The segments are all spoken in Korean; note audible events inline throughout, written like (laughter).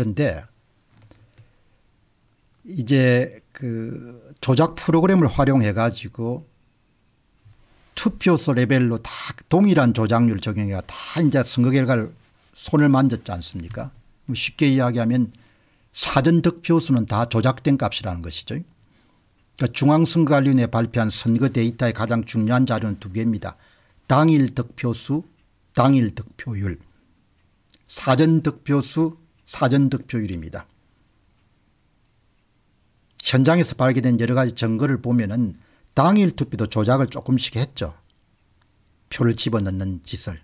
그런데 이제 그 조작 프로그램을 활용해 가지고 투표소 레벨로 다 동일한 조작률 적용해가 다 이제 선거 결과를 손을 만졌지 않습니까? 뭐 쉽게 이야기하면 사전 득표수는 다 조작된 값이라는 것이죠. 그러니까 중앙선거관리위원회 발표한 선거 데이터의 가장 중요한 자료는 두 개입니다. 당일 득표수, 당일 득표율. 사전 득표수, 사전 득표율입니다. 현장에서 발견된 여러 가지 증거를 보면은 당일 투표도 조작을 조금씩 했죠. 표를 집어넣는 짓을.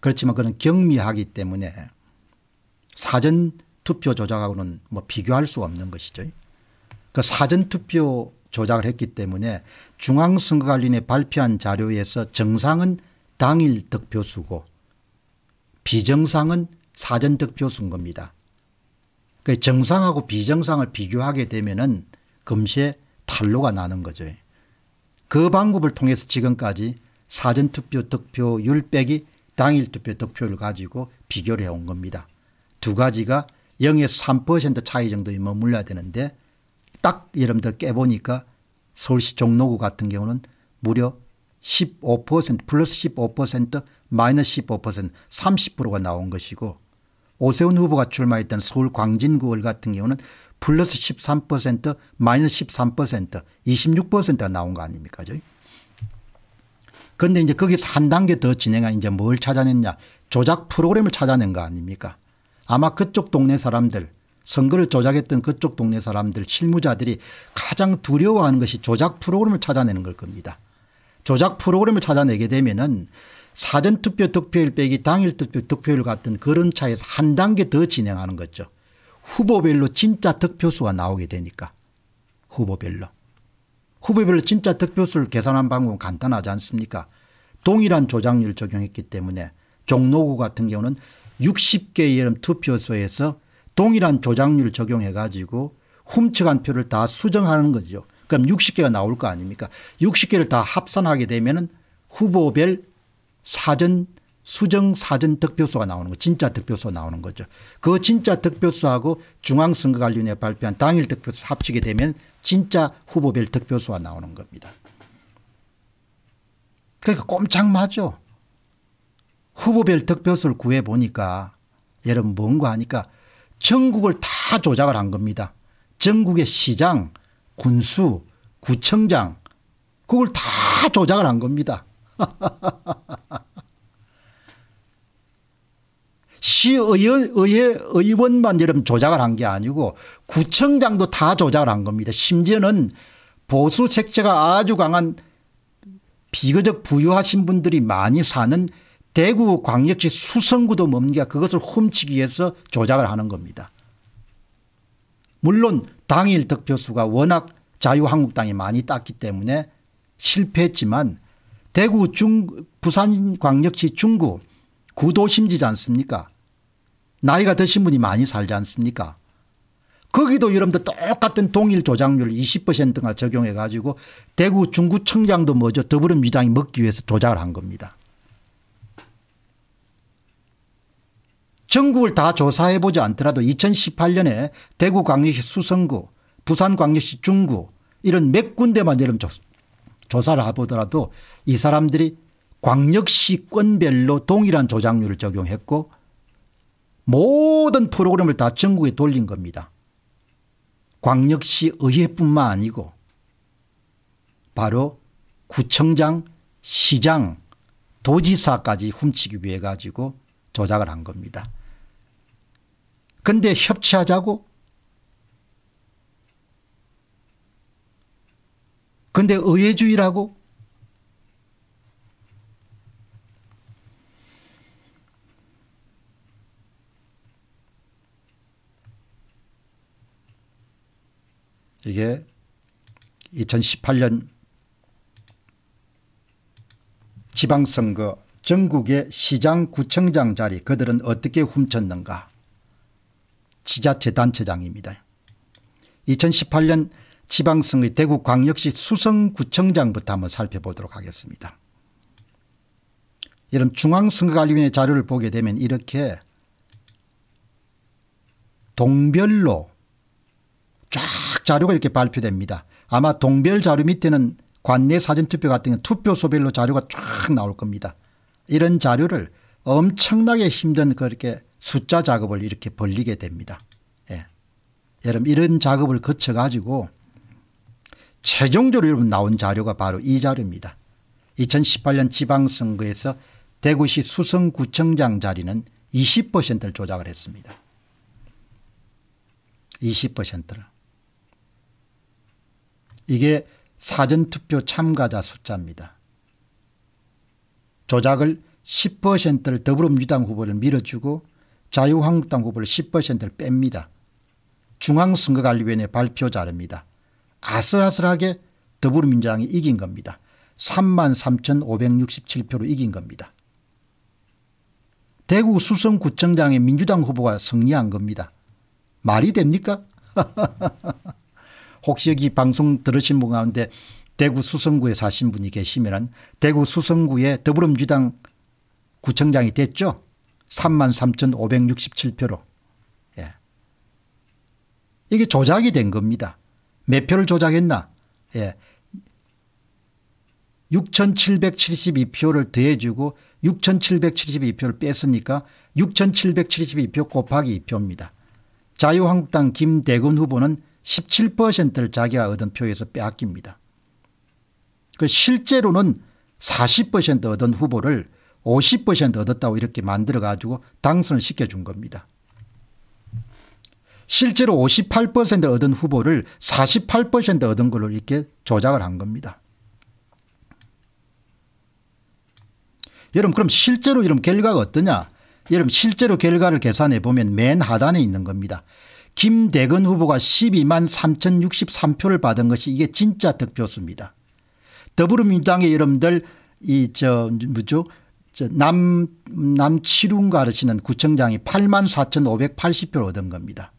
그렇지만 그는 경미하기 때문에 사전 투표 조작하고는 뭐 비교할 수 없는 것이죠. 그 사전 투표 조작을 했기 때문에 중앙선거관리에 발표한 자료에서 정상은 당일 득표수고 비정상은 사전 득표 선거입니다. 그 정상하고 비정상을 비교하게 되면은 금시에 탈로가 나는 거죠. 그 방법을 통해서 지금까지 사전 투표 득표율 빼기 당일 투표 득표를 가지고 비교를 해 온 겁니다. 두 가지가 0에서 3% 차이 정도에 머물러야 되는데 딱 여러분들 깨보니까 서울시 종로구 같은 경우는 무려 15% 플러스 15% 마이너스 15% 30%가 나온 것이고 오세훈 후보가 출마했던 서울 광진구월 같은 경우는 플러스 13% 마이너스 13% 26%가 나온 거 아닙니까 그런데 이제 거기서 한 단계 더 진행한 이제 뭘 찾아냈냐 조작 프로그램을 찾아낸 거 아닙니까 아마 그쪽 동네 사람들 선거를 조작했던 그쪽 동네 사람들 실무자들이 가장 두려워하는 것이 조작 프로그램을 찾아내는 걸 겁니다. 조작 프로그램을 찾아내게 되면은 사전투표 득표율 빼기 당일투표 득표율 같은 그런 차에서 한 단계 더 진행하는 거죠. 후보별로 진짜 득표수가 나오게 되니까 후보별로. 후보별로 진짜 득표수를 계산한 방법은 간단하지 않습니까 동일한 조작률 을 적용했기 때문에 종로구 같은 경우는 60개의 이런 투표소에서 동일한 조작률 을 적용해 가지고 훔쳐간 표를 다 수정하는 거죠. 그럼 60개가 나올 거 아닙니까? 60개를 다 합산하게 되면 후보별 사전 수정 사전 득표수가 나오는 거 진짜 득표수가 나오는 거죠. 그 진짜 득표수하고 중앙선거관리위원회 발표한 당일 득표수 합치게 되면 진짜 후보별 득표수가 나오는 겁니다. 그러니까 꼼짝마죠. 후보별 득표수를 구해보니까 여러분 뭔가 하니까 전국을 다 조작을 한 겁니다. 전국의 시장 군수, 구청장 그걸 다 조작을 한 겁니다. (laughs) 시의원, 의회, 의원만 여러분 조작을 한 게 아니고 구청장도 다 조작을 한 겁니다. 심지어는 보수 색채가 아주 강한 비교적 부유하신 분들이 많이 사는 대구 광역시 수성구도 뭡니까 그것을 훔치기 위해서 조작을 하는 겁니다. 물론 당일 득표수가 워낙 자유한국당이 많이 땄기 때문에 실패했지만 대구 중 부산광역시 중구 구도심지지 않습니까 나이가 드신 분이 많이 살지 않습니까 거기도 여러분들 똑같은 동일 조작률 20%가 적용해 가지고 대구 중구청장도 뭐죠 더불어민주당이 먹기 위해서 조작을 한 겁니다. 전국을 다 조사해 보지 않더라도 2018년에 대구광역시 수성구 부산광역시 중구 이런 몇 군데만 예를 조사를 해보더라도 이 사람들이 광역시권별로 동일한 조작률을 적용했고 모든 프로그램을 다 전국에 돌린 겁니다. 광역시 의회뿐만 아니고 바로 구청장, 시장, 도지사까지 훔치기 위해 가지고 조작을 한 겁니다. 근데 협치하자고? 근데 의회주의라고? 이게 2018년 지방선거 전국의 시장 구청장 자리 그들은 어떻게 훔쳤는가 지자체 단체장입니다. 2018년 지방성의 대구광역시 수성구청장부터 한번 살펴보도록 하겠습니다. 여러분 중앙선거관리위원회 자료를 보게 되면 이렇게 동별로 쫙 자료가 이렇게 발표됩니다. 아마 동별 자료 밑에는 관내 사전투표 같은 경우 투표소별로 자료가 쫙 나올 겁니다. 이런 자료를 엄청나게 힘든 그렇게 숫자 작업을 이렇게 벌리게 됩니다. 예. 여러분 이런 작업을 거쳐 가지고 최종적으로 여러분 나온 자료가 바로 이 자료입니다. 2018년 지방선거에서 대구시 수성구청장 자리는 20%를 조작을 했습니다. 20%를. 이게 사전투표 참가자 숫자입니다. 조작을 10%를 더불어민주당 후보를 밀어주고 자유한국당 후보를 10%를 뺍니다. 중앙선거관리위원회 발표 자료입니다. 아슬아슬하게 더불어민주당이 이긴 겁니다. 33,567표로 이긴 겁니다. 대구 수성구청장의 민주당 후보가 승리한 겁니다. 말이 됩니까? (laughs) 혹시 여기 방송 들으신 분 가운데 대구 수성구에 사신 분이 계시면 대구 수성구에 더불어민주당 구청장이 됐죠? 33,567표로. 예. 이게 조작이 된 겁니다. 몇 표를 조작했나? 예. 6,772표를 더해주고 6,772표를 뺐으니까 6,772표 곱하기 2표입니다. 자유한국당 김대근 후보는 17%를 자기가 얻은 표에서 빼앗깁니다. 그 실제로는 40% 얻은 후보를 50% 얻었다고 이렇게 만들어 가지고 당선을 시켜준 겁니다. 실제로 58% 얻은 후보를 48% 얻은 걸로 이렇게 조작을 한 겁니다. 여러분 그럼 실제로 이런 결과가 어떠냐 여러분 실제로 결과를 계산해 보면 맨 하단에 있는 겁니다. 김대근 후보가 12만 3063표를 받은 것이 이게 진짜 득표수입니다. 더불어민주당의 여러분들 이 저 뭐죠 남, 남치룬 가르치는 구청장이 8만 4,580표를 얻은 겁니다.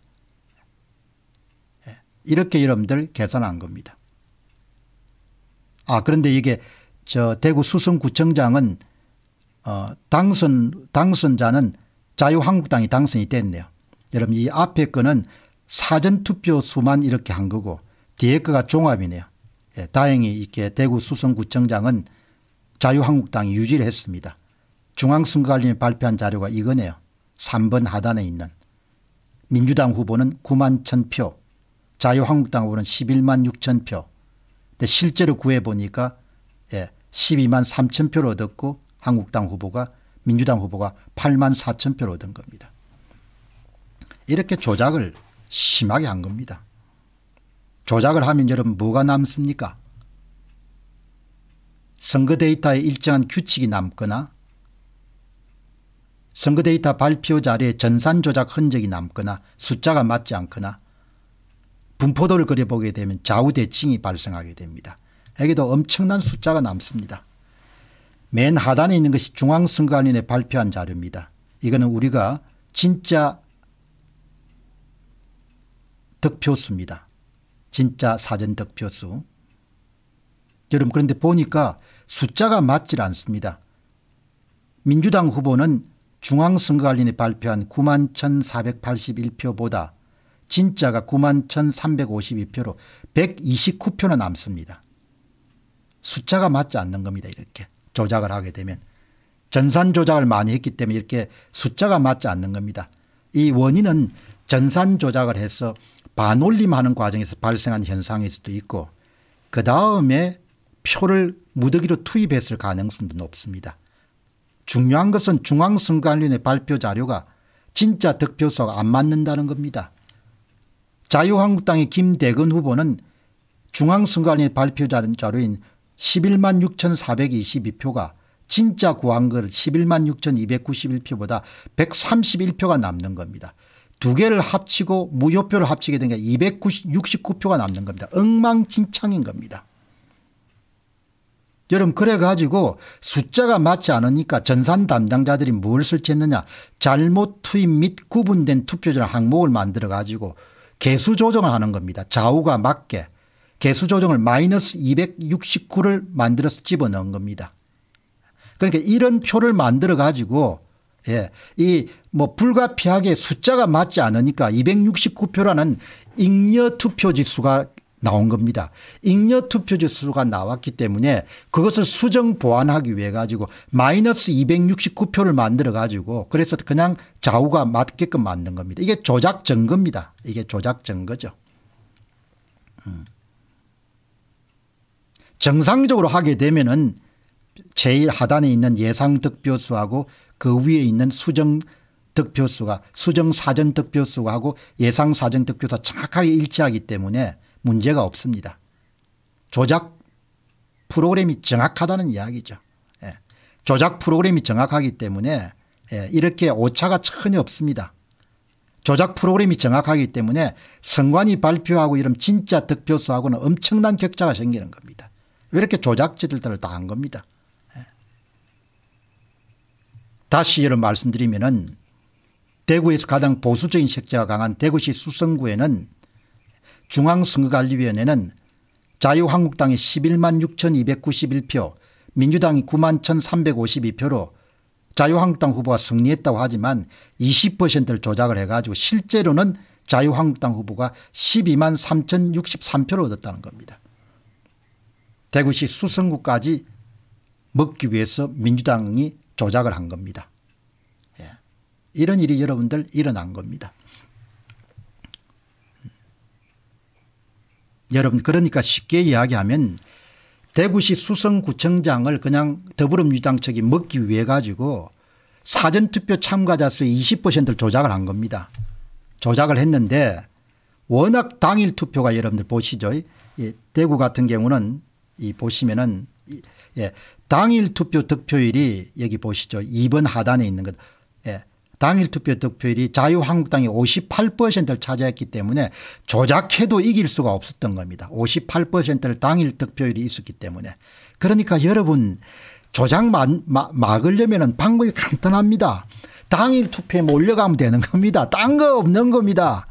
예, 이렇게 여러분들 계산한 겁니다. 아, 그런데 이게 저 대구 수성구청장은 어, 당선, 당선자는 자유한국당이 당선이 됐네요. 여러분 이 앞에 거는 사전투표 수만 이렇게 한 거고 뒤에 거가 종합이네요. 예, 다행히 이렇게 대구 수성구청장은 자유한국당이 유지를 했습니다. 중앙선거관리위 발표한 자료가 이거네요. 3번 하단에 있는 민주당 후보는 9만 1천 표, 자유한국당 후보는 11만 6천 표. 근데 실제로 구해보니까 예, 12만 3천 표를 얻었고 한국당 후보가 민주당 후보가 8만 4천 표를 얻은 겁니다. 이렇게 조작을 심하게 한 겁니다. 조작을 하면 여러분 뭐가 남습니까? 선거 데이터에 일정한 규칙이 남거나 선거 데이터 발표 자료에 전산 조작 흔적이 남거나 숫자가 맞지 않거나 분포도를 그려보게 되면 좌우대칭이 발생하게 됩니다. 여기도 엄청난 숫자가 남습니다. 맨 하단에 있는 것이 중앙선관위에 발표한 자료입니다. 이거는 우리가 진짜 득표수입니다. 진짜 사전 득표수. 여러분 그런데 보니까 숫자가 맞질 않습니다. 민주당 후보는 중앙선거관리이 발표한 91,481표보다 진짜가 91,352표로 129표나 남습니다. 숫자가 맞지 않는 겁니다. 이렇게 조작을 하게 되면. 전산 조작을 많이 했기 때문에 이렇게 숫자가 맞지 않는 겁니다. 이 원인은 전산 조작을 해서 반올림하는 과정에서 발생한 현상일 수도 있고 그 다음에 표를 무더기로 투입했을 가능성도 높습니다. 중요한 것은 중앙선관위의 발표 자료가 진짜 득표수와 안 맞는다는 겁니다. 자유한국당의 김대근 후보는 중앙선관위 발표 자료인 11만 6,422표가 진짜 구한 걸 11만 6,291표보다 131표가 남는 겁니다. 두 개를 합치고 무효표를 합치게 된 게 269표가 남는 겁니다. 엉망진창인 겁니다. 여러분 그래가지고 숫자가 맞지 않으니까 전산 담당자들이 뭘 설치했느냐 잘못 투입 및 구분된 투표자 항목을 만들어가지고 개수 조정을 하는 겁니다. 좌우가 맞게 개수 조정을 마이너스 269를 만들어서 집어넣은 겁니다. 그러니까 이런 표를 만들어가지고 예, 이 뭐 불가피하게 숫자가 맞지 않으니까 269표라는 잉여 투표 지수가 나온 겁니다. 잉여 투표 지수가 나왔기 때문에 그것을 수정 보완하기 위해 가지고 마이너스 269표를 만들어 가지고 그래서 그냥 좌우가 맞게끔 만든 겁니다. 이게 조작 증거입니다. 이게 조작 증거죠. 음. 정상적으로 하게 되면은 제일 하단에 있는 예상 득표수하고 그 위에 있는 수정 득표수가 수정 사전 득표수하고 예상 사전 득표수가 정확하게 일치하기 때문에 문제가 없습니다. 조작 프로그램이 정확하다는 이야기죠. 예. 조작 프로그램이 정확하기 때문에 예. 이렇게 오차가 전혀 없습니다. 조작 프로그램이 정확하기 때문에 선관위 발표하고 이런 진짜 득표수하고는 엄청난 격차가 생기는 겁니다. 왜 이렇게 조작지들을 들다 한 겁니다. 예. 다시 이런 말씀드리면은 대구에서 가장 보수적인 색채가 강한 대구시 수성구에는 중앙선거관리위원회는 자유한국당이 11만 6,291표 민주당이 9만 1,352표로 자유한국당 후보가 승리했다고 하지만 20%를 조작을 해가지고 실제로는 자유한국당 후보가 12만 3,063표를 얻었다는 겁니다. 대구시 수성구까지 먹기 위해서 민주당이 조작을 한 겁니다. 예. 이런 일이 여러분들 일어난 겁니다. 여러분 그러니까 쉽게 이야기하면 대구시 수성구청장을 그냥 더불어민주당 측이 먹기 위해 가지고 사전투표 참가자 수의 20%를 조작을 한 겁니다. 조작을 했는데 워낙 당일 투표가 여러분들 보시죠. 대구 같은 경우는 이 보시면은 예, 당일 투표 득표율이 여기 보시죠. 2번 하단에 있는 것. 당일 투표 득표율이 자유한국당이 58%를 차지했기 때문에 조작해도 이길 수가 없었던 겁니다. 58%를 당일 득표율이 있었기 때문에. 그러니까 여러분 조작 막으려면 방법이 간단합니다. 당일 투표에 몰려가면 되는 겁니다. 딴 거 없는 겁니다.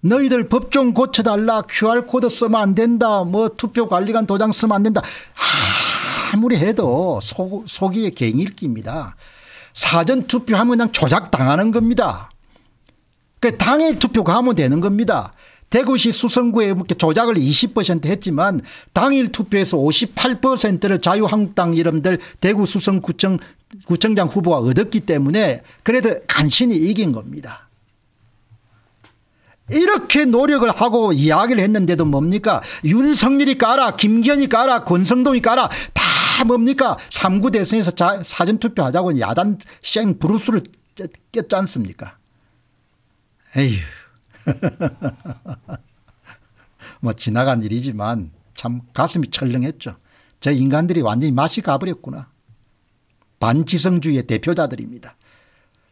너희들 법 좀 고쳐달라 QR코드 쓰면 안 된다 뭐 투표관리관 도장 쓰면 안 된다 아무리 해도 속, 속이 갱일기입니다. 사전 투표하면 그냥 조작당하는 겁니다. 그 당일 투표 가면 되는 겁니다. 대구시 수성구에 이렇게 조작을 20% 했지만 당일 투표에서 58%를 자유한국당 이름들 대구 수성구청 구청장 후보가 얻었기 때문에 그래도 간신히 이긴 겁니다. 이렇게 노력을 하고 이야기를 했는데도 뭡니까 윤석열이 까라 김기현이 까라 권성동이 까라 다다 뭡니까 3구 대선에서 자, 사전투표하자고 야단 쌩 브루스를 꼈지 않습니까 에휴 (laughs) 뭐 지나간 일이지만 참 가슴이 철렁했죠 저 인간들이 완전히 맛이 가버렸구나 반지성주의의 대표자들입니다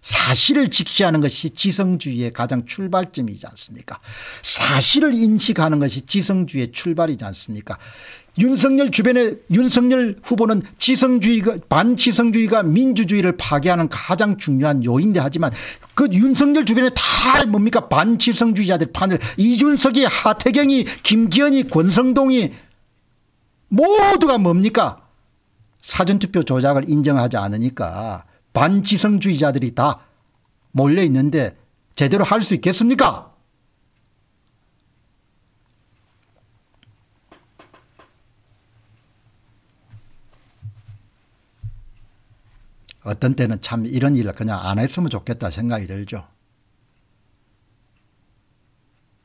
사실을 직시하는 것이 지성주의의 가장 출발점이지 않습니까 사실을 인식하는 것이 지성주의의 출발이지 않습니까 윤석열 주변의 윤석열 후보는 지성주의가 반지성주의가 민주주의를 파괴하는 가장 중요한 요인데 하지만 그 윤석열 주변에 다 뭡니까 반지성주의자들 판을 이준석이 하태경이 김기현이 권성동이 모두가 뭡니까 사전투표 조작을 인정하지 않으니까 반지성주의자들이 다 몰려 있는데 제대로 할 수 있겠습니까 어떤 때는 참 이런 일을 그냥 안 했으면 좋겠다 생각이 들죠.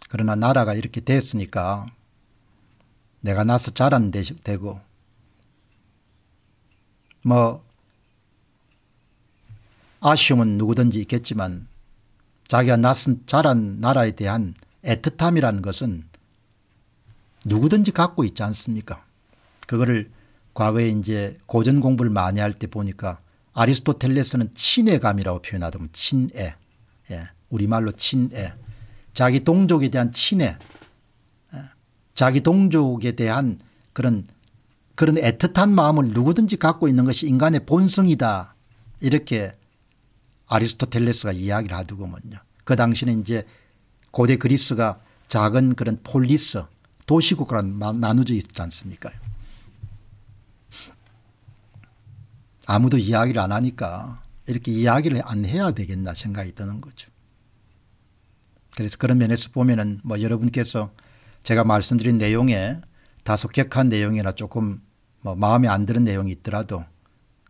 그러나 나라가 이렇게 됐으니까 내가 나서 자란 되고 뭐 아쉬움은 누구든지 있겠지만 자기가 낯선 자란 나라에 대한 애틋함이라는 것은 누구든지 갖고 있지 않습니까? 그거를 과거에 이제 고전 공부를 많이 할 때 보니까 아리스토텔레스는 친애감이라고 표현하더군 친애. 예. 우리말로 친애. 자기 동족에 대한 친애. 예. 자기 동족에 대한 그런 그런 애틋한 마음을 누구든지 갖고 있는 것이 인간의 본성이다. 이렇게 아리스토텔레스가 이야기를 하더군요. 그 당시는 이제 고대 그리스가 작은 그런 폴리스 도시국으로 나누어져 있지 않습니까? 아무도 이야기를 안 하니까 이렇게 이야기를 안 해야 되겠나 생각이 드는 거죠. 그래서 그런 면에서 보면은 뭐 여러분께서 제가 말씀드린 내용에 다소 격한 내용이나 조금 뭐 마음에 안 드는 내용이 있더라도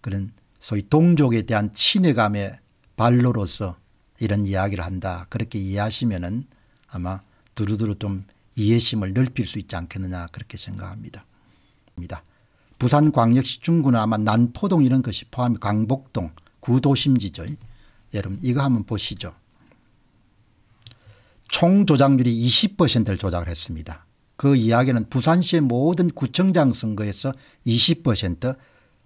그런 소위 동족에 대한 친애감의 발로로서 이런 이야기를 한다. 그렇게 이해하시면은 아마 두루두루 좀 이해심을 넓힐 수 있지 않겠느냐 그렇게 생각합니다. 부산광역시 중구는 아마 난포동 이런 것이 포함 광복동 구도심지죠. 여러분 이거 한번 보시죠. 총 조작률이 20%를 조작을 했습니다. 그 이야기는 부산시의 모든 구청장 선거에서 20%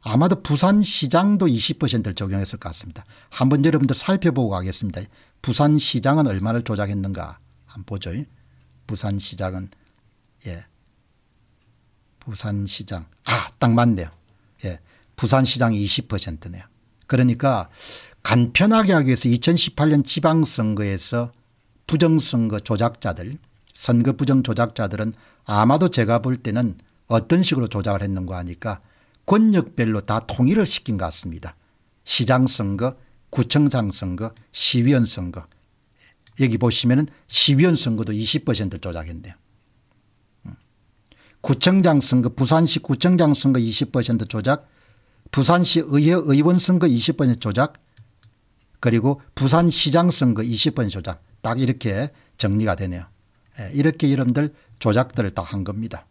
아마도 부산시장도 20%를 적용했을 것 같습니다. 한번 여러분들 살펴보고 가겠습니다. 부산시장은 얼마를 조작했는가 한번 보죠. 부산시장은 예 부산시장. 아, 딱 맞네요. 예. 부산시장 20%네요. 그러니까 간편하게 하기 위해서 2018년 지방선거에서 부정선거 조작자들, 선거 부정 조작자들은 아마도 제가 볼 때는 어떤 식으로 조작을 했는가 하니까 권력별로 다 통일을 시킨 것 같습니다. 시장 선거, 구청장 선거, 시위원 선거. 여기 보시면은 시위원 선거도 20% 조작했네요. 구청장 선거 부산시 구청장 선거 20% 조작 부산시 의회 의원 선거 20% 조작 그리고 부산시장 선거 20% 조작 딱 이렇게 정리가 되네요. 예, 이렇게 여러분들 조작들을 다 한 겁니다.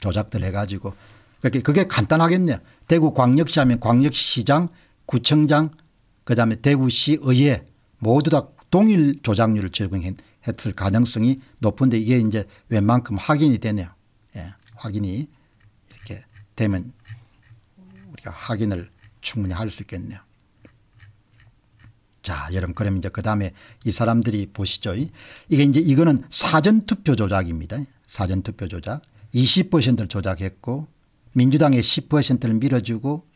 조작들 해가지고 그게, 그게 간단하겠네요. 대구 광역시 하면 광역시장 구청장 그다음에 대구시 의회 모두 다 동일 조작률을 적용했을 가능성이 높은데 이게 이제 웬만큼 확인이 되네요. 확인이 이렇게 되면 우리가 확인을 충분히 할 수 있겠네요. 자, 여러분 그럼 이제 그 다음에 이 사람들이 보시죠. 이게 이제 이거는 사전투표 조작입니다. 사전투표 조작. 20%를 조작했고 민주당의 10%를 밀어주고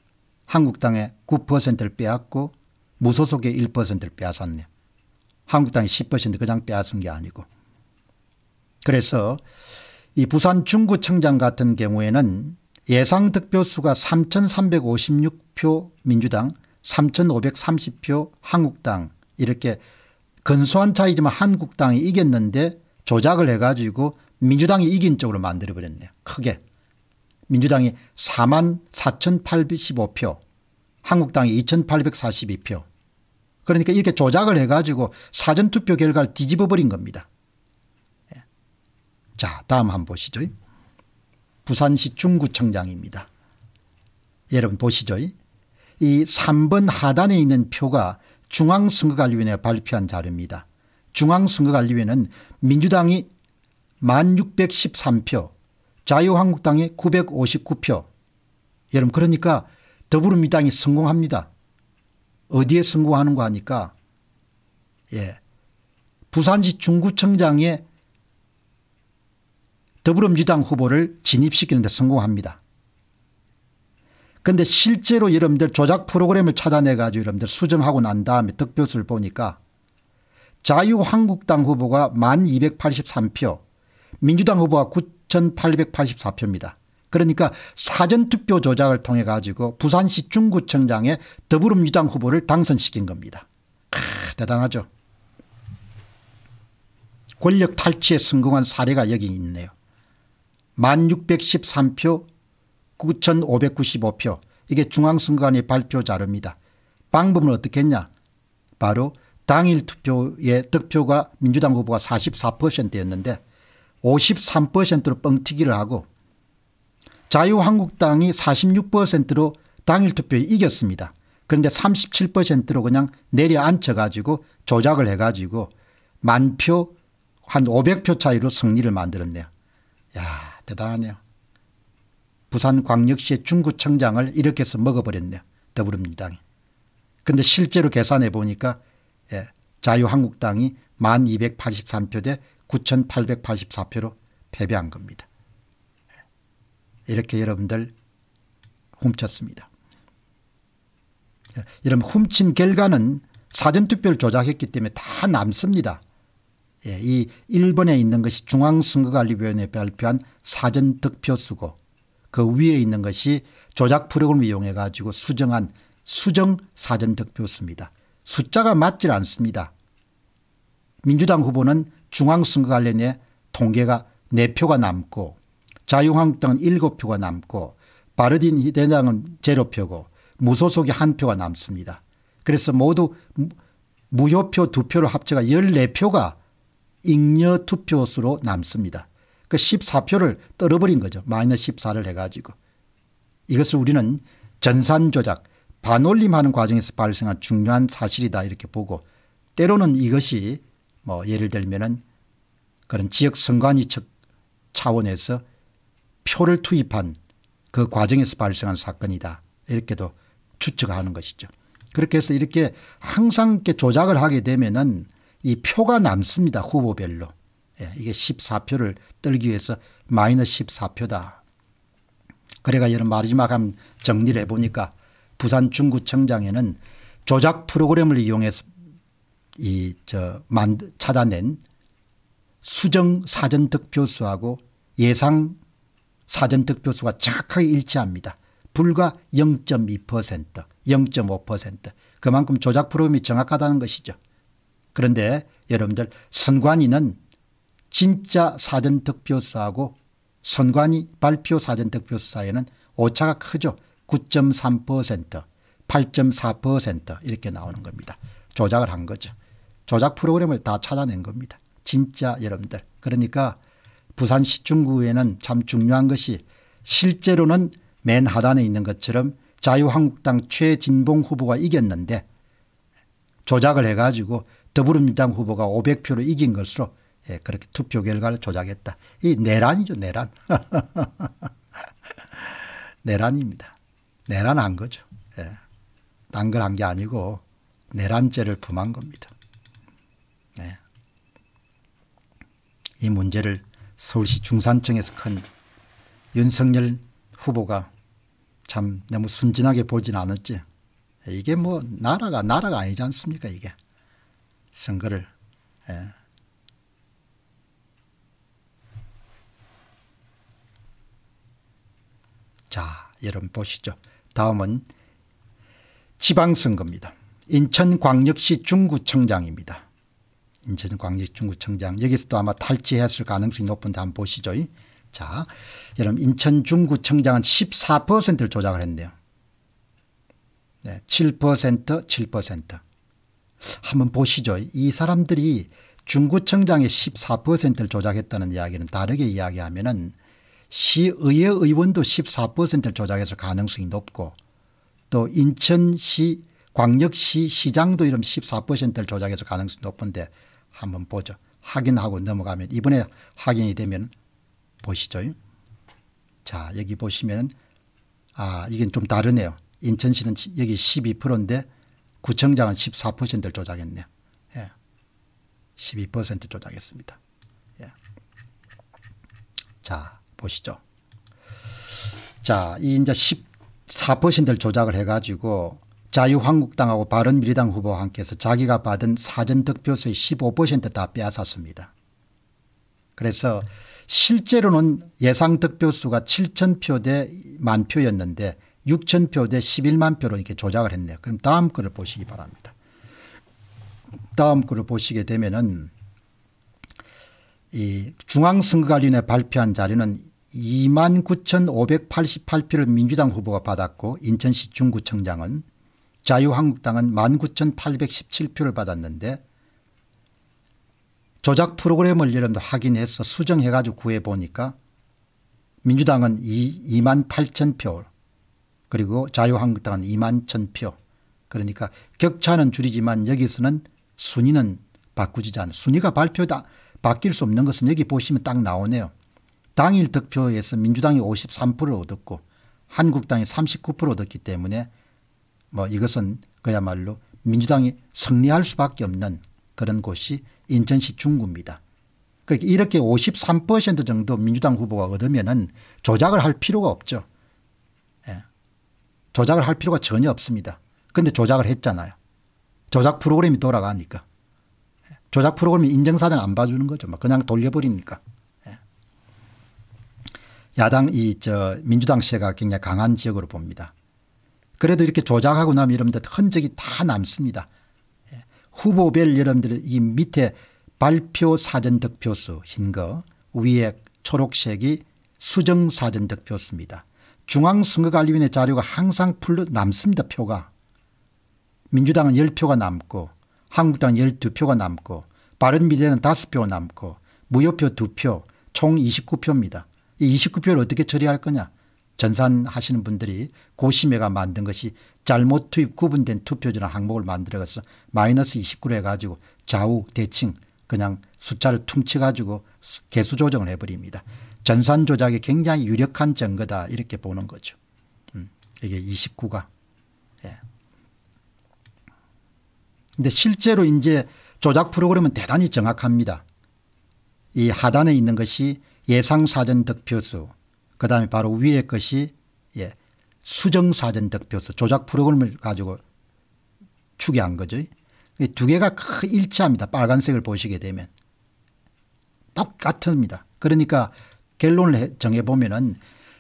한국당의 9%를 빼앗고 무소속의 1%를 빼앗았네요. 한국당이 10% 그냥 빼앗은 게 아니고. 그래서 이 부산 중구청장 같은 경우에는 예상 득표수가 3,356표 민주당 3,530표 한국당 이렇게 근소한 차이지만 한국당이 이겼는데 조작을 해가지고 민주당이 이긴 쪽으로 만들어버렸네요. 크게. 민주당이 4만 4,815표 한국당이 2,842표 그러니까 이렇게 조작을 해가지고 사전투표 결과를 뒤집어버린 겁니다. 자, 다음 한 번 보시죠. 부산시 중구청장입니다. 여러분 보시죠. 이 3번 하단에 있는 표가 중앙선거관리위원회 발표한 자료입니다. 중앙선거관리위원회는 민주당이 1613표, 자유한국당이 959표. 여러분 그러니까 더불어민주당이 성공합니다. 어디에 성공하는 거 하니까 예. 부산시 중구청장의 더불어민주당 후보를 진입시키는 데 성공합니다. 근데 실제로 여러분들 조작 프로그램을 찾아내 가지고 여러분들 수정하고 난 다음에 득표수를 보니까 자유한국당 후보가 1283표 민주당 후보가 9884표입니다. 그러니까 사전투표 조작을 통해 가지고 부산시 중구청장에 더불어민주당 후보를 당선시킨 겁니다. 크, 대단하죠. 권력 탈취에 성공한 사례가 여기 있네요. 1613표 9595표 이게 중앙선관의 발표 자료입니다. 방법은 어떻게 했냐 바로 당일 투표의 득표가 민주당 후보가 44%였는데 53%로 뻥튀기를 하고 자유한국당이 46%로 당일 투표에 이겼습니다. 그런데 37%로 그냥 내려앉혀 가지고 조작을 해 가지고 만표 한 500표 차이로 승리를 만들었네요. 야 대단하네요. 부산광역시 중구청장을 이렇게 해서 먹어버렸네요. 더불어민주당이. 근데 실제로 계산해 보니까 예, 자유한국당이 1283표 대 9884표로 패배한 겁니다. 예, 이렇게 여러분들 훔쳤습니다. 예, 이런 훔친 결과는 사전투표를 조작했기 때문에 다 남습니다. 예, 이 일본에 있는 것이 중앙선거관리위원회 발표한 사전 득표수고 그 위에 있는 것이 조작 프로그램을 이용해 가지고 수정한 수정 사전 득표수입니다. 숫자가 맞질 않습니다. 민주당 후보는 중앙선거관련에 통계가 4표가 남고 자유한국당은 7표가 남고 바르딘 대당은 제로표고 무소속이 한표가 남습니다. 그래서 모두 무효표 두표를 합쳐가 14표가 잉여 투표수로 남습니다. 그 14표를 떨어버린 거죠. 마이너스 14를 해가지고. 이것을 우리는 전산 조작, 반올림하는 과정에서 발생한 중요한 사실이다 이렇게 보고 때로는 이것이 뭐 예를 들면은 그런 지역 선관위 차원에서 표를 투입한 그 과정에서 발생한 사건이다 이렇게도 추측하는 것이죠. 그렇게 해서 이렇게 항상 이렇게 조작을 하게 되면은 이 표가 남습니다. 후보별로. 예, 이게 14표를 떨기 위해서 마이너스 14표다. 그래가 이런 마지막 한 정리를 해보니까 부산 중구청장에는 조작 프로그램을 이용해서 이저 찾아낸 수정 사전 득표수하고 예상 사전 득표수가 정확하게 일치합니다. 불과 0.2% 0.5% 그만큼 조작 프로그램이 정확하다는 것이죠. 그런데 여러분들 선관위는 진짜 사전투표수하고 선관위 발표 사전투표수사에는 오차가 크죠. 9.3% 8.4% 이렇게 나오는 겁니다. 조작을 한 거죠. 조작 프로그램을 다 찾아낸 겁니다. 진짜 여러분들 그러니까 부산시 중구에는 참 중요한 것이 실제로는 맨 하단에 있는 것처럼 자유한국당 최진봉 후보가 이겼는데 조작을 해가지고 더불어민주당 후보가 500표로 이긴 것으로 예, 그렇게 투표 결과를 조작했다. 이 내란이죠, 내란. (laughs) 내란입니다. 내란한 거죠. 예. 딴걸 한 게 아니고 내란죄를 범한 겁니다. 예. 이 문제를 서울시 중산청에서 큰 윤석열 후보가 참 너무 순진하게 보진 않았지. 이게 뭐 나라가 나라가 아니지 않습니까 이게. 선거를 예. 자, 여러분 보시죠. 다음은 지방선거입니다. 인천광역시 중구청장입니다. 인천광역시 중구청장 여기서도 아마 탈지했을 가능성이 높은데 한번 보시죠. 자, 여러분 인천 중구청장은 14%를 조작을 했네요. 네, 7% 7% 한번 보시죠. 이 사람들이 중구청장의 14%를 조작했다는 이야기는 다르게 이야기하면 은 시의회 의원도 14%를 조작해서 가능성이 높고 또 인천시 광역시 시장도 이런 14%를 조작해서 가능성이 높은데 한번 보죠. 확인하고 넘어가면 이번에 확인이 되면 보시죠. 자 여기 보시면 아 이건 좀 다르네요. 인천시는 여기 12%인데 구청장은 14%를 조작했네요. 예. 12% 조작했습니다. 예. 자, 보시죠. 자, 이 이제 14%를 조작을 해가지고 자유한국당하고 바른미래당 후보와 함께해서 자기가 받은 사전 득표수의 15%다 빼앗았습니다. 그래서 실제로는 예상 득표수가 7 0표대 만표였는데 6천 표대 11만 표로 이렇게 조작을 했네요. 그럼 다음 글을 보시기 바랍니다. 다음 글을 보시게 되면은 이 중앙선거관리위원회 발표한 자료는 29,588표를 민주당 후보가 받았고 인천시 중구청장은 자유한국당은 19,817표를 받았는데 조작 프로그램을 여러분들 확인해서 수정해가지고 구해보니까 민주당은 2, 2만 8천 표, 그리고 자유한국당은 2만 1000표. 그러니까 격차는 줄이지만 여기서는 순위는 바꾸지 않아. 순위가 발표다 바뀔 수 없는 것은 여기 보시면 딱 나오네요. 당일 득표에서 민주당이 53%를 얻었고 한국당이 39%를 얻었기 때문에 뭐 이것은 그야말로 민주당이 승리할 수밖에 없는 그런 곳이 인천시 중구입니다. 그러니까 이렇게 53% 정도 민주당 후보가 얻으면 은 조작을 할 필요가 없죠. 조작을 할 필요가 전혀 없습니다. 근데 조작을 했잖아요. 조작 프로그램이 돌아가니까. 조작 프로그램이 인정사정 안 봐주는 거죠. 막 그냥 돌려버리니까. 예. 야당, 이, 저, 민주당 시가 굉장히 강한 지역으로 봅니다. 그래도 이렇게 조작하고 나면 여러분들 흔적이 다 남습니다. 예. 후보별 여러분들 이 밑에 발표 사전 득표수 흰 거, 위에 초록색이 수정 사전 득표수입니다. 중앙선거관리위원회 자료가 항상 풀로 남습니다. 표가. 민주당은 10표가 남고 한국당 12표가 남고 바른미래는 5표 남고 무효표 2표 총 29표입니다. 이 29표를 어떻게 처리할 거냐. 전산하시는 분들이 고심해가 만든 것이 잘못 투입 구분된 투표지나 항목을 만들어서 마이너스 29로 해가지고 좌우 대칭 그냥 숫자를 퉁치가지고 개수 조정을 해버립니다. 전산 조작이 굉장히 유력한 증거다 이렇게 보는 거죠. 음, 이게 29가. 예. 근데 실제로 이제 조작 프로그램은 대단히 정확합니다. 이 하단에 있는 것이 예상사전 득표수 그 다음에 바로 위에 것이 예, 수정사전 득표수 조작 프로그램을 가지고 추계한 거죠. 두 개가 일치합니다. 빨간색을 보시게 되면. 똑같습니다. 그러니까 결론을 정해보면은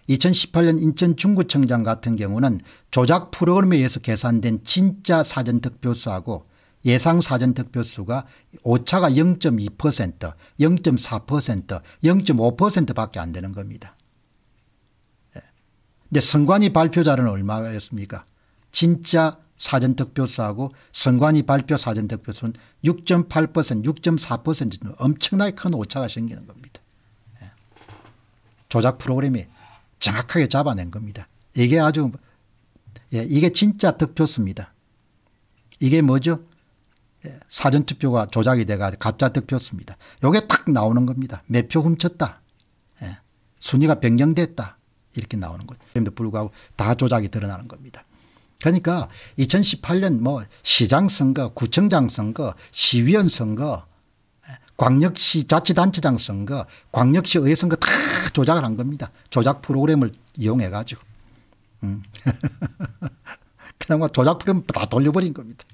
2018년 인천 중구청장 같은 경우는 조작 프로그램에 의해서 계산된 진짜 사전 득표수하고 예상 사전 득표수가 오차가 0.2% 0.4% 0.5% 밖에 안 되는 겁니다. 예. 근데 선관위 발표자는 얼마였습니까 진짜 사전 득표수하고 선관위 발표 사전 득표수는 6.8% 6.4% 엄청나게 큰 오차가 생기는 겁니다. 조작 프로그램이 정확하게 잡아낸 겁니다. 이게 아주 예, 이게 진짜 득표수입니다. 이게 뭐죠? 예, 사전투표가 조작이 돼가 가짜 득표수입니다. 요게 딱 나오는 겁니다. 몇 표 훔쳤다. 예, 순위가 변경됐다. 이렇게 나오는 거죠. 그럼에도 불구하고 다 조작이 드러나는 겁니다. 그러니까 2018년 뭐 시장 선거, 구청장 선거, 시위원 선거 광역시 자치단체장 선거, 광역시 의회 선거 다 조작을 한 겁니다. 조작 프로그램을 이용해 가지고. 음. (laughs) 그냥 뭐 조작 프로그램 다 돌려버린 겁니다.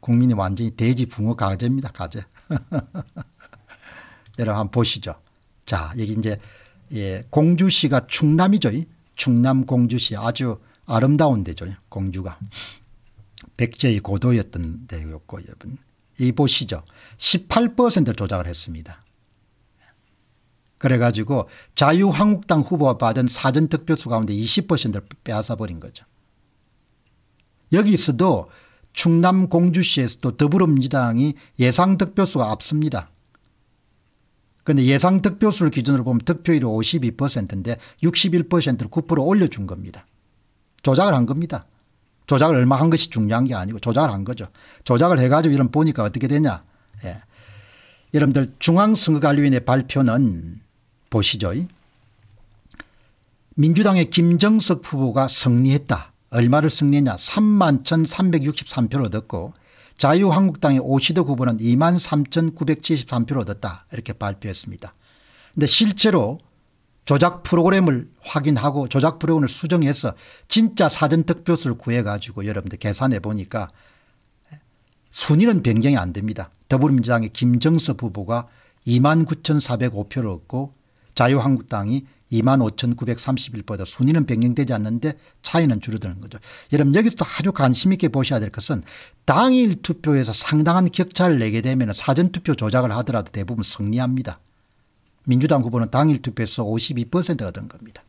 국민이 완전히 돼지 붕어 가재입니다. 가재. (laughs) 여러분 한번 보시죠. 자 여기 이제 예, 공주시가 충남이죠. 충남 공주시 아주 아름다운 데죠. 공주가. 백제의 고도였던 데였고 여러분. 이 보시죠. 1 8 조작을 했습니다. 그래가지고 자유한국당 후보가 받은 사전득표수 가운데 20%를 빼앗아버린 거죠. 여기서도 충남 공주시에서도 더불어민주당이 예상득표수가 앞섭니다. 그런데 예상득표수를 기준으로 보면 득표율이 52%인데 61%를 9% 올려준 겁니다. 조작을 한 겁니다. 조작을 얼마 한 것이 중요한 게 아니고 조작을 한 거죠. 조작을 해가지고 이런 보니까 어떻게 되냐. 예. 여러분들 중앙선거관리위원회 발표는 보시죠. 민주당의 김정석 후보가 승리했다. 얼마를 승리했냐 3만 1363표를 얻었고 자유한국당의 오시덕 후보는 2만 3973표를 얻었다 이렇게 발표했습니다. 근데 실제로 조작 프로그램을 확인하고 조작 프로그램을 수정해서 진짜 사전 득표수를 구해가지고 여러분들 계산해 보니까 순위는 변경이 안 됩니다. 더불어민주당의 김정섭 후보가 29,405표를 얻고 자유한국당이 2 5 9 3 1표다 순위는 변경되지 않는데 차이는 줄어드는 거죠. 여러분 여기서 도 아주 관심 있게 보셔야 될 것은 당일 투표에서 상당한 격차를 내게 되면 사전투표 조작을 하더라도 대부분 승리합니다. 민주당 후보는 당일 투표에서 52% 얻은 겁니다.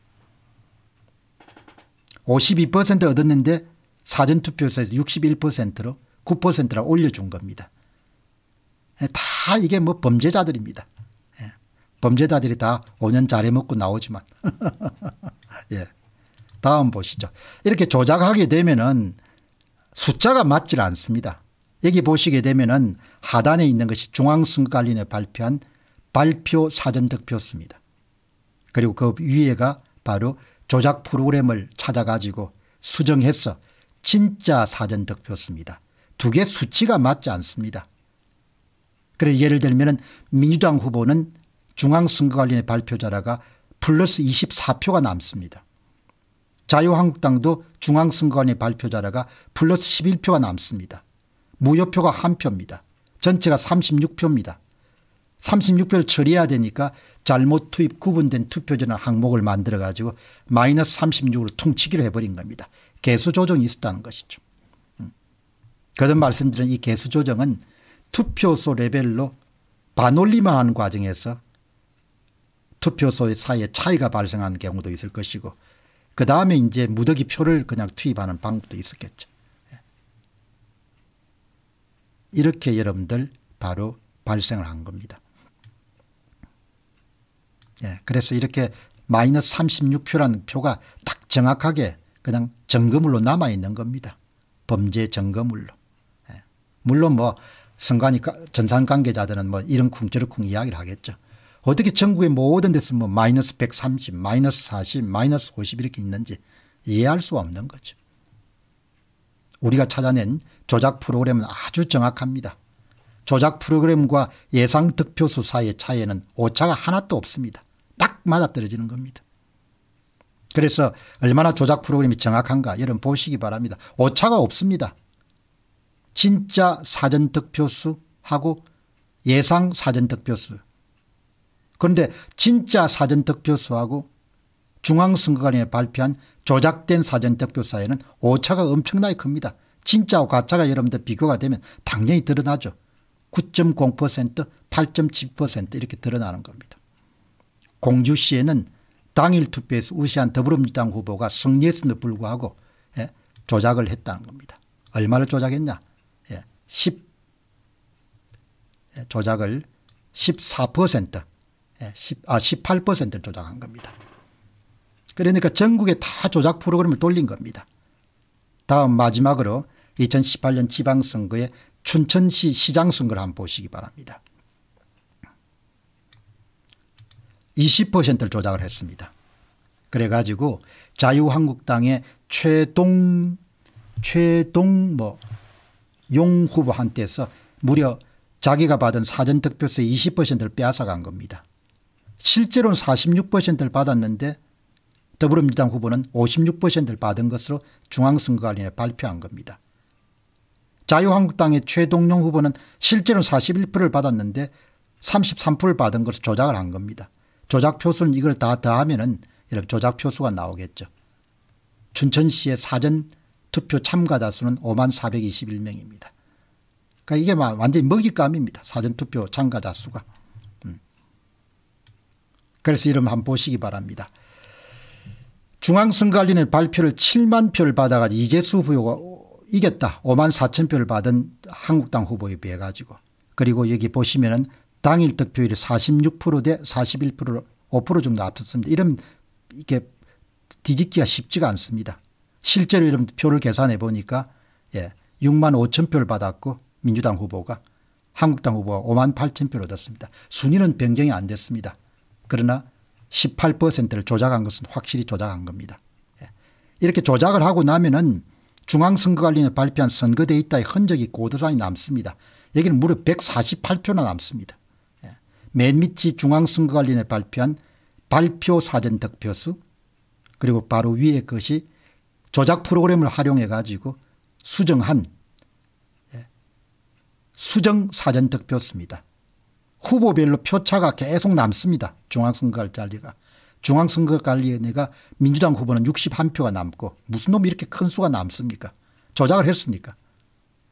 52% 얻었는데 사전투표에서 61%로 9%라 올려준 겁니다. 예, 다 이게 뭐 범죄자들입니다. 예, 범죄자들이 다 5년 잘해먹고 나오지만. (laughs) 예. 다음 보시죠. 이렇게 조작하게 되면은 숫자가 맞질 않습니다. 여기 보시게 되면은 하단에 있는 것이 중앙선거관리에 발표한 발표 사전 득표였습니다. 그리고 그 위에가 바로 조작 프로그램을 찾아가지고 수정해서 진짜 사전 득표였습니다. 두 개 수치가 맞지 않습니다. 그래 예를 들면 민주당 후보는 중앙선거관리회 발표자라가 플러스 24표가 남습니다. 자유한국당도 중앙선관위 발표자라가 플러스 11표가 남습니다. 무효표가 1표입니다. 전체가 36표입니다. 36표를 처리해야 되니까 잘못 투입 구분된 투표지나 항목을 만들어 가지고 마이너스 36으로 퉁치기를 해버린 겁니다. 개수 조정이 있었다는 것이죠. 음. 거 말씀드린 이 개수 조정은 투표소 레벨로 반올림을 하는 과정에서 투표소 사이에 차이가 발생하는 경우도 있을 것이고 그 다음에 이제 무더기 표를 그냥 투입하는 방법도 있었겠죠. 예. 이렇게 여러분들 바로 발생을 한 겁니다. 예, 그래서 이렇게 마이너스 36표라는 표가 딱 정확하게 그냥 점검물로 남아 있는 겁니다. 범죄 점검물로 예. 물론 뭐 선관위 전산 관계자들은 뭐 이런쿵 저런쿵 이야기를 하겠죠. 어떻게 전국의 모든 데서 뭐 마이너스 130, 마이너스 40, 마이너스 50 이렇게 있는지 이해할 수 없는 거죠. 우리가 찾아낸 조작 프로그램은 아주 정확합니다. 조작 프로그램과 예상 득표수 사이의 차이는 오차가 하나도 없습니다. 딱 맞아떨어지는 겁니다. 그래서 얼마나 조작 프로그램이 정확한가 여러분 보시기 바랍니다. 오차가 없습니다. 진짜 사전 득표수하고 예상 사전 득표수 그런데 진짜 사전 득표수하고 중앙선거관에 발표한 조작된 사전 득표 사이에는 오차가 엄청나게 큽니다. 진짜와 가짜가 여러분들 비교가 되면 당연히 드러나죠. 9.0% 8.7% 이렇게 드러나는 겁니다. 공주시에는 당일 투표에서 우세한 더불어민주당 후보가 승리했음에도 불구하고 예, 조작을 했다는 겁니다. 얼마를 조작했냐? 예, 10 예, 조작을 14% 예, 10, 아, 18%를 조작한 겁니다. 그러니까 전국에 다 조작 프로그램을 돌린 겁니다. 다음 마지막으로 2018년 지방선거에 춘천시 시장선거를 한번 보시기 바랍니다. 20%를 조작을 했습니다. 그래가지고 자유한국당의 최동 최동 뭐 용 후보한테서 무려 자기가 받은 사전득표수의 20%를 빼앗아간 겁니다. 실제로는 46%를 받았는데 더불어민주당 후보는 56%를 받은 것으로 중앙선거관리에 발표한 겁니다. 자유한국당의 최동용 후보는 실제로는 41%를 받았는데 33%를 받은 것을 조작을 한 겁니다. 조작표수는 이걸 다 더하면은 여러분 조작표수가 나오겠죠. 춘천시의 사전 투표 참가자수는 5만 421명입니다. 그러니까 이게 완전히 먹잇감입니다. 사전투표 참가자 수가. 음. 그래서 이름 한번 보시기 바랍니다. 중앙선관위는 발표를 7만 표를 받아가지고 이재수 후보가 이겼다. 5만 4천 표를 받은 한국당 후보에 비해 가지고. 그리고 여기 보시면은 당일 득표율이 46%대 41%로 5% 정도 앞섰습니다. 이런 이게 뒤집기가 쉽지가 않습니다. 실제로 이런 표를 계산해 보니까 예, 6만 5천 표를 받았고 민주당 후보가 한국당 후보가 5만 8천 표를 얻었습니다. 순위는 변경이 안 됐습니다. 그러나 18%를 조작한 것은 확실히 조작한 겁니다. 예. 이렇게 조작을 하고 나면은 중앙선거관리에 발표한 선거 데이터의 흔적이 고스란히 남습니다. 여기는 무려 148표나 남습니다. 맨밑지 중앙선거관리에 발표한 발표 사전 득표수 그리고 바로 위에 것이 조작 프로그램을 활용해 가지고 수정한 예, 수정 사전 득표수입니다. 후보별로 표차가 계속 남습니다. 중앙선거관리가. 중앙선거관리위원회가 민주당 후보는 61표가 남고 무슨 놈이 이렇게 큰 수가 남습니까? 조작을 했습니까?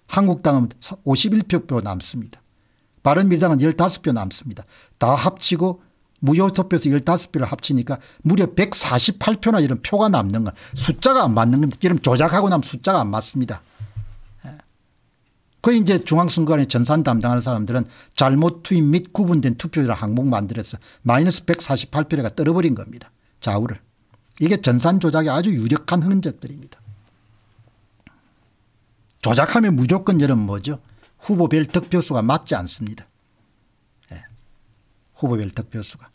한국당은 51표 남습니다. 바른미래당은 15표 남습니다. 다 합치고 무효투표에서 15표를 합치니까 무려 148표나 이런 표가 남는 거 숫자가 안 맞는 겁니다. 이런 조작하고 나면 숫자가 안 맞습니다. 예. 그 이제 중앙선거관의 전산 담당하는 사람들은 잘못 투입 및 구분된 투표율 항목 만들어서 마이너스 148표가 떨어버린 겁니다. 좌우를. 이게 전산 조작의 아주 유력한 흔적들입니다. 조작하면 무조건 여러 뭐죠? 후보별 득표수가 맞지 않습니다. 예. 후보별 득표수가.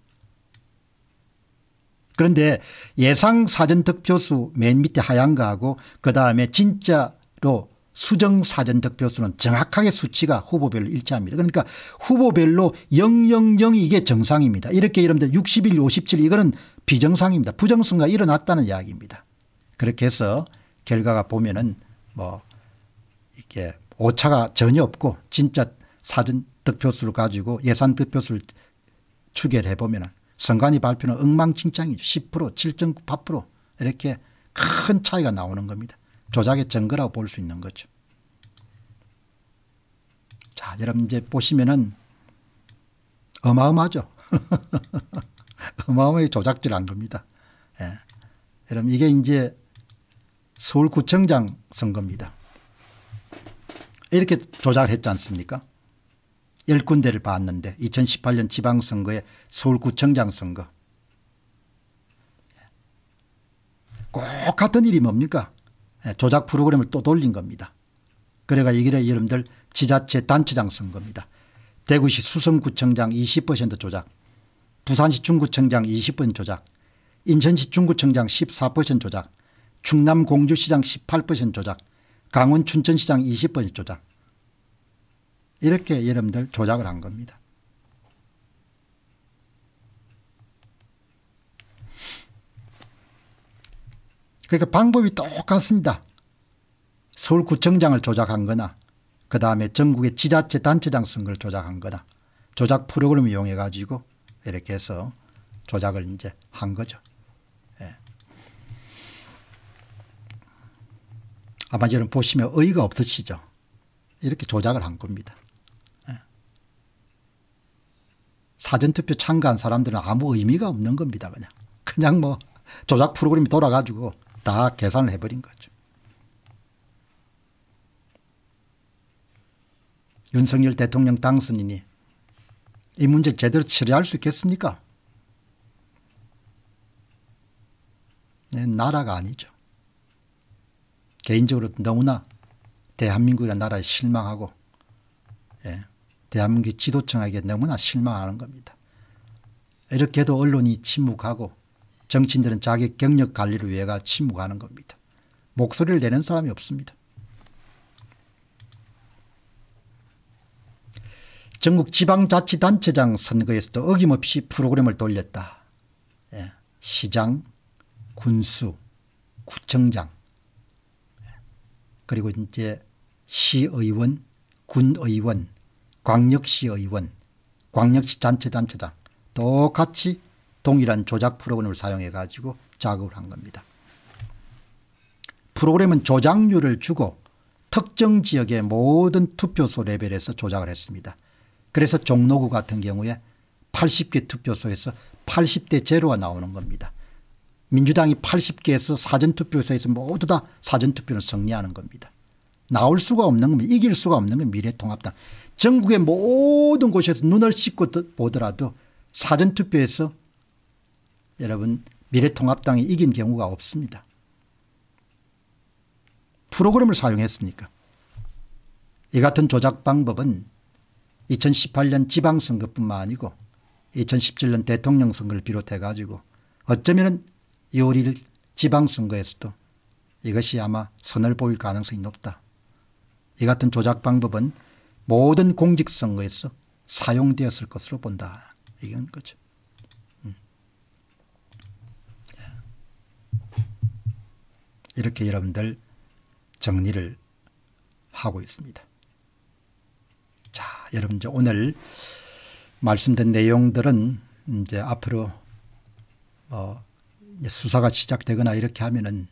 그런데 예상 사전 득표수 맨 밑에 하얀 거하고 그 다음에 진짜로 수정 사전 득표수는 정확하게 수치가 후보별로 일치합니다. 그러니까 후보별로 000이 이게 정상입니다. 이렇게 여러분들 61, 57 이거는 비정상입니다. 부정선거가 일어났다는 이야기입니다. 그렇게 해서 결과가 보면은 뭐 이렇게 오차가 전혀 없고 진짜 사전 득표수를 가지고 예산 득표수를 추계를 해보면 선관위 발표는 엉망진창이죠. 10% 7.98% 이렇게 큰 차이가 나오는 겁니다. 조작의 증거라고 볼 수 있는 거죠. 자 여러분 이제 보시면은 어마어마하죠. (laughs) 어마어마하게 조작질한 겁니다. 예. 여러분 이게 이제 서울구청장 선거입니다. 이렇게 조작했지 을 않습니까? 열 군데를 봤는데 2018년 지방선거에 서울구청장 선거 꼭 같은 일이 뭡니까? 예, 조작 프로그램을 또 돌린 겁니다. 그래가 이길에 여러분들 지자체 단체장 선거입니다. 대구시 수성구청장 20% 조작, 부산시 중구청장 20% 조작, 인천시 중구청장 14% 조작, 충남 공주시장 18% 조작, 강원 춘천시장 20번이 조작. 이렇게 여러분들 조작을 한 겁니다. 그러니까 방법이 똑같습니다. 서울구청장을 조작한 거나 그 다음에 전국의 지자체 단체장 선거를 조작한 거나 조작 프로그램을 이용해 가지고 이렇게 해서 조작을 이제 한 거죠. 아마 여러분 보시면 의의가 없으시죠. 이렇게 조작을 한 겁니다. 예. 사전투표 참가한 사람들은 아무 의미가 없는 겁니다. 그냥 그냥 뭐 조작 프로그램이 돌아가지고 다 계산을 해버린 거죠. 윤석열 대통령 당선인이 이 문제를 제대로 처리할 수 있겠습니까? 네, 나라가 아니죠. 개인적으로 너무나 대한민국이라는 나라에 실망하고 예, 대한민국 지도층에게 너무나 실망하는 겁니다. 이렇게 도 언론이 침묵하고 정치인들은 자기 경력 관리를 위해 가 침묵하는 겁니다. 목소리를 내는 사람이 없습니다. 전국 지방자치단체장 선거에서도 어김없이 프로그램을 돌렸다. 예, 시장, 군수, 구청장 그리고 이제 시의원, 군의원, 광역시의원, 광역시 단체단체장 똑같이 동일한 조작 프로그램을 사용해 가지고 작업을 한 겁니다. 프로그램은 조작률을 주고 특정 지역의 모든 투표소 레벨에서 조작을 했습니다. 그래서 종로구 같은 경우에 80개 투표소에서 80대 제로가 나오는 겁니다. 민주당이 80개에서 사전투표에서 모두 다 사전투표를 승리하는 겁니다. 나올 수가 없는 겁니다. 이길 수가 없는 건 미래통합당. 전국의 모든 곳에서 눈을 씻고 보더라도 사전투표에서 여러분 미래통합당이 이긴 경우가 없습니다. 프로그램을 사용했으니까. 이 같은 조작 방법은 2018년 지방선거뿐만 아니고 2017년 대통령 선거를 비롯해 가지고 어쩌면 2월 1일 지방선거에서도 이것이 아마 선을 보일 가능성이 높다. 이 같은 조작 방법은 모든 공직선거에서 사용되었을 것으로 본다. 이건 거죠. 음. 예. 이렇게 여러분들 정리를 하고 있습니다. 자, 여러분 이제 오늘 말씀된 내용들은 이제 앞으로 어 수사가 시작되거나 이렇게 하면은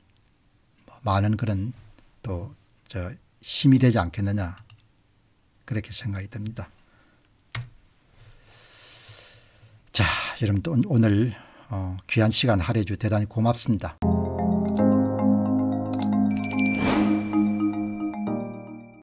뭐 많은 그런 또저 힘이 되지 않겠느냐 그렇게 생각이 듭니다. 자, 여러분 오늘 어, 귀한 시간 할애주 대단히 고맙습니다.